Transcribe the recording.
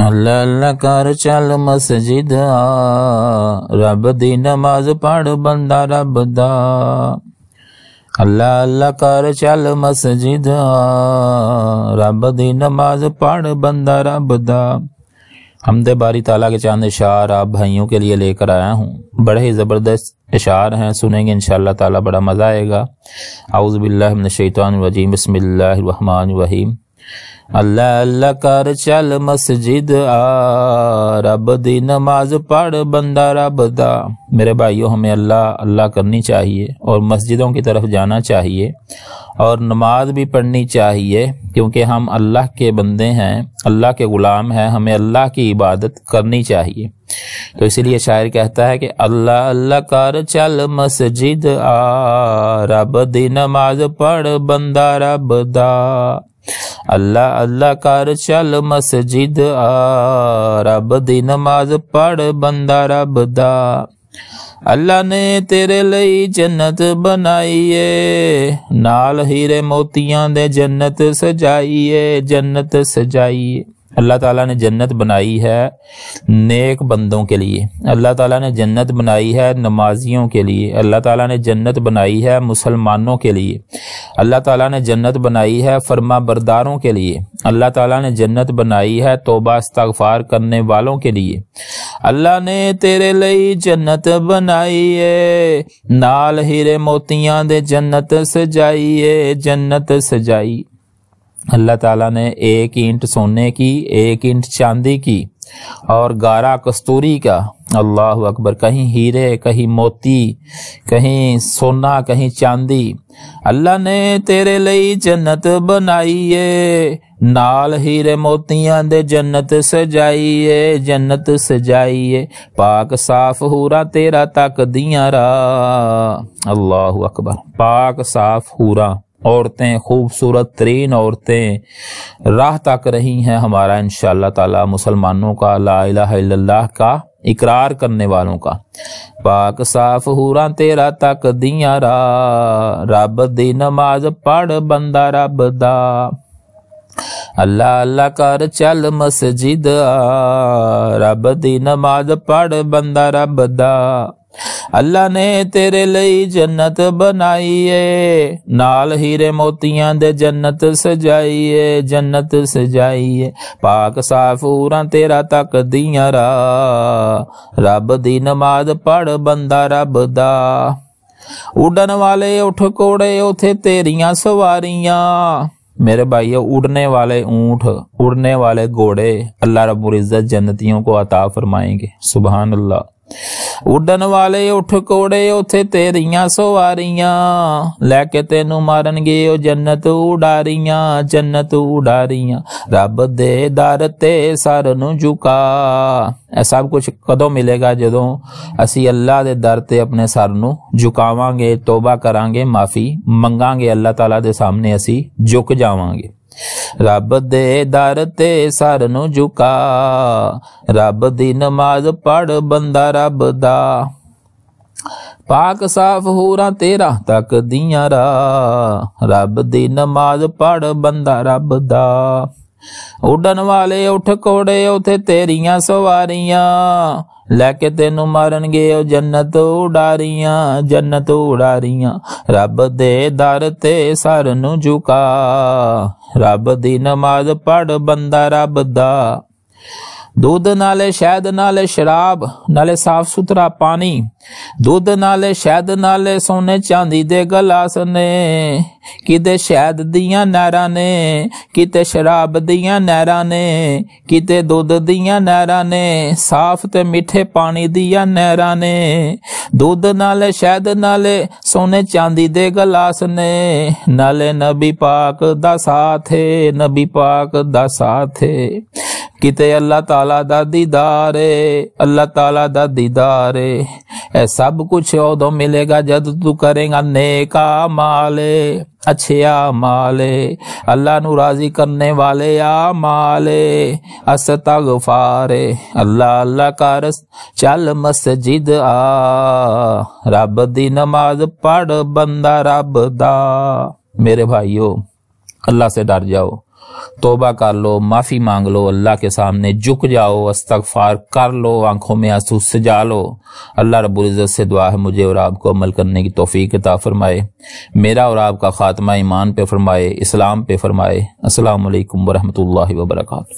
अल्लाह अल्लाह कर चल मस्जिद रब दी नमाज पढ़ बंदा रब दा अल्लाह अल्लाह कर चल मस्जिद रब दी नमाज पढ़ बंदा रब दा हमदे बारी ताला के चांद इशार आप भाइयों के लिए लेकर आया हूँ बड़े ही ज़बरदस्त इशार हैं सुनेंगे इन ताला बड़ा मज़ा आएगा आउज़बिल्लिमिनशैतवानरजीम बसमिल्लर रहीम अल्लाह अल्लाह कर चल मस्जिद आ रब दी नमाज पढ़ बंदा रब दा मेरे भाइयों हमें अल्लाह अल्लाह करनी चाहिए और मस्जिदों की तरफ जाना चाहिए और नमाज भी पढ़नी चाहिए क्योंकि हम अल्लाह के बंदे हैं अल्लाह के ग़ुलाम हैं हमें अल्लाह की इबादत करनी चाहिए तो इसीलिए शायर कहता है कि अल्लाह अल्लाह कर चल मस्जिद आ रब दी नमाज पढ़ बंदा रब दा अल्लाह अल्लाह कर चल मस्जिद आ रब दी नमाज पढ़ बंदा रब दा अल्लाह ने तेरे लिए जन्नत बनाई ਏ ਨਾਲ हीरे ਮੋਤੀਆਂ दे जन्नत सजाई ਏ जन्नत सजाई ਏ अल्लाह ताला ने जन्नत बनाई है नेक बंदों के लिए अल्लाह ताला ने जन्नत बनाई है नमाजियों के लिए अल्लाह ताला ने जन्नत बनाई है मुसलमानों के लिए अल्लाह ताला ने जन्नत बनाई है फर्मा बरदारों के लिए अल्लाह ताला ने जन्नत बनाई है तोबा इस्तगफार करने वालों के लिए अल्लाह ने तेरे लिए जन्नत बनाई है नाल हीरे मोतिया दे जन्नत सजाई है जन्नत सजाई अल्लाह ताला ने एक इंट सोने की एक इंट चांदी की और गारा कस्तूरी का अल्लाह अकबर कहीं हीरे कहीं मोती कहीं सोना कहीं चांदी अल्लाह ने तेरे लिए जन्नत बनाई ਏ नाल हीरे ਮੋਤੀਆਂ दे जन्नत सजाई ਏ जन्नत सजाई पाक साफ हूरा तेरा तक ਤੱਕਦੀਆਂ ਰਾ अल्लाह अकबर पाक साफ हूरा औरतें खूबसूरत तरीन औरतें राह तक रही हैं हमारा इन ताला मुसलमानों का ला इलाह का इकरार करने वालों का पाक साफ हूरा तेरा तक दिया रा रब दी नमाज पढ़ बंदा रब दा अल्लाह अल्लाह कर चल मस्जिद रब दी नमाज पढ़ बंदा रब दा ਅੱਲਾ ਨੇ ਤੇਰੇ ਲਈ ਜੰਨਤ ਬਣਾਈ ਏ ਨਾਲ ਹੀਰੇ ਮੋਤੀਆਂ ਦੇ ਜੰਨਤ ਸਜਾਈ ਏ ਜੰਨਤ ਸਜਾਈ ਏ ਪਾਕ ਸਾਫੂਰਾਂ ਤੇਰਾ ਤੱਕਦੀਆਂ ਰਾ ਰੱਬ ਦੀ ਨਮਾਜ਼ ਪੜ ਬੰਦਾ ਰੱਬ ਦਾ ਉਡਣ ਵਾਲੇ ਉਠ ਕੋੜੇ ਉਥੇ ਤੇਰੀਆਂ ਸਵਾਰੀਆਂ मेरे भाइयों उड़ने वाले ऊंट उड़ने वाले घोड़े अल्लाह रबुल इज़्ज़त जन्नतियों को अता फरमाएंगे सुबहान अल्लाह ਉੱਡਣ ਵਾਲੇ ਉੱਠ ਕੋੜੇ ਉਥੇ ਤੇਰੀਆਂ ਸਵਾਰੀਆਂ ਲੈ ਕੇ ਤੈਨੂੰ ਮਾਰਨਗੇ ਉਹ ਜੰਨਤ ਉਡਾਰੀਆਂ ਜੰਨਤ ਉਡਾਰੀਆਂ ਰੱਬ ਦੇ ਦਰ ਤੇ ਸਰ ਨੂੰ ਝੁਕਾ ਇਹ ਸਭ ਕੁਝ ਕਦੋਂ ਮਿਲੇਗਾ ਜਦੋਂ ਅਸੀਂ ਅੱਲਾ ਦੇ ਦਰ ਤੇ ਆਪਣੇ ਸਰ ਨੂੰ ਝੁਕਾਵਾਂਗੇ ਤੋਬਾ ਕਰਾਂਗੇ ਮਾਫੀ ਮੰਗਾਂਗੇ ਅੱਲਾ ਤਾਲਾ ਦੇ ਸਾਹਮਣੇ ਅਸੀਂ ਝੁਕ ਜਾਵਾਂਗੇ ਰੱਬ ਦੇ ਦਰ ਤੇ ਸਰ ਨੂੰ ਝੁਕਾ ਰੱਬ ਦੀ ਨਮਾਜ਼ ਪੜ ਬੰਦਾ ਰੱਬ ਦਾ ਪਾਕ ਸਾਫ ਹੋਰਾਂ ਤੇਰਾ ਤੱਕ ਦੀਆਂ ਰਾ ਰੱਬ ਦੀ ਨਮਾਜ਼ ਪੜ ਬੰਦਾ ਰੱਬ ਦਾ ਉਡਨ ਵਾਲੇ ਉਠ ਕੋੜੇ ਉਥੇ ਤੇਰੀਆਂ ਸਵਾਰੀਆਂ ਲੈ ਕੇ ਤੈਨੂੰ ਮਾਰਨਗੇ ਉਹ ਜੰਨਤ ਉਡਾਰੀਆਂ ਜੰਨਤ ਉਡਾਰੀਆਂ ਰੱਬ ਦੇ ਦਰ ਤੇ ਸਰ ਨੂੰ ਝੁਕਾ ਰੱਬ ਦੀ ਨਮਾਜ਼ ਪੜ ਬੰਦਾ ਰੱਬ ਦਾ ਦੁੱਧ ਨਾਲੇ ਸ਼ਹਿਦ ਨਾਲੇ ਸ਼ਰਾਬ ਨਾਲੇ ਸਾਫ ਸੁਥਰਾ ਪਾਣੀ ਦੁੱਧ ਨਾਲੇ ਸ਼ਹਿਦ ਨਾਲੇ ਸੋਨੇ ਚਾਂਦੀ ਦੇ ਗਲਾਸ ਨੇ ਕਿਤੇ ਸ਼ਹਿਦ ਦੀਆਂ ਨਹਿਰਾਂ ਨੇ ਕਿਤੇ ਸ਼ਰਾਬ ਦੀਆਂ ਨਹਿਰਾਂ ਨੇ ਕਿਤੇ ਦੁੱਧ ਦੀਆਂ ਨਹਿਰਾਂ ਨੇ ਸਾਫ ਤੇ ਮਿੱਠੇ ਪਾਣੀ ਦੀਆਂ ਨਹਿਰਾਂ ਨੇ ਦੁੱਧ ਨਾਲੇ ਸ਼ਹਿਦ ਨਾਲੇ ਸੋਨੇ ਚਾਂਦੀ ਦੇ ਗਲਾਸ ਨੇ ਨਾਲੇ ਨਬੀ ਪਾਕ ਦਾ ਸਾਥ ਹੈ ਨਬੀ ਪਾਕ ਦਾ ਸਾਥ ਹੈ ਕਿਤੇ अल्लाह ਤਾਲਾ ਦਾ ਦੀਦਾਰ ਏ ਅੱਲਾਹ ਤਾਲਾ ਦਾ ਦੀਦਾਰ ਏ ਇਹ ਸਭ ਕੁਝ ਉਦੋਂ ਮਿਲੇਗਾ ਜਦ ਤੂੰ ਕਰੇਗਾ नेक माले अच्छे माले अल्लाह नु राजी करने वाले आ माले अस्तगफारे अल्लाह अल्लाह कर चल मस्जिद आ रब दी नमाज पढ़ बंदा रब दा मेरे भाइयों अल्लाह से डर जाओ तोबा कर लो माफ़ी मांग लो अल्लाह के सामने झुक जाओ अस्तगफार कर लो आंखों में आंसू सजा लो अल्लाह रबुल्ज़त से दुआ है मुझे और आपको अमल करने की तोफ़ी ता फरमाए मेरा और आपका ख़ात्मा ईमान पे फरमाए इस्लाम पे फरमाए असलकम वरहमल वर्का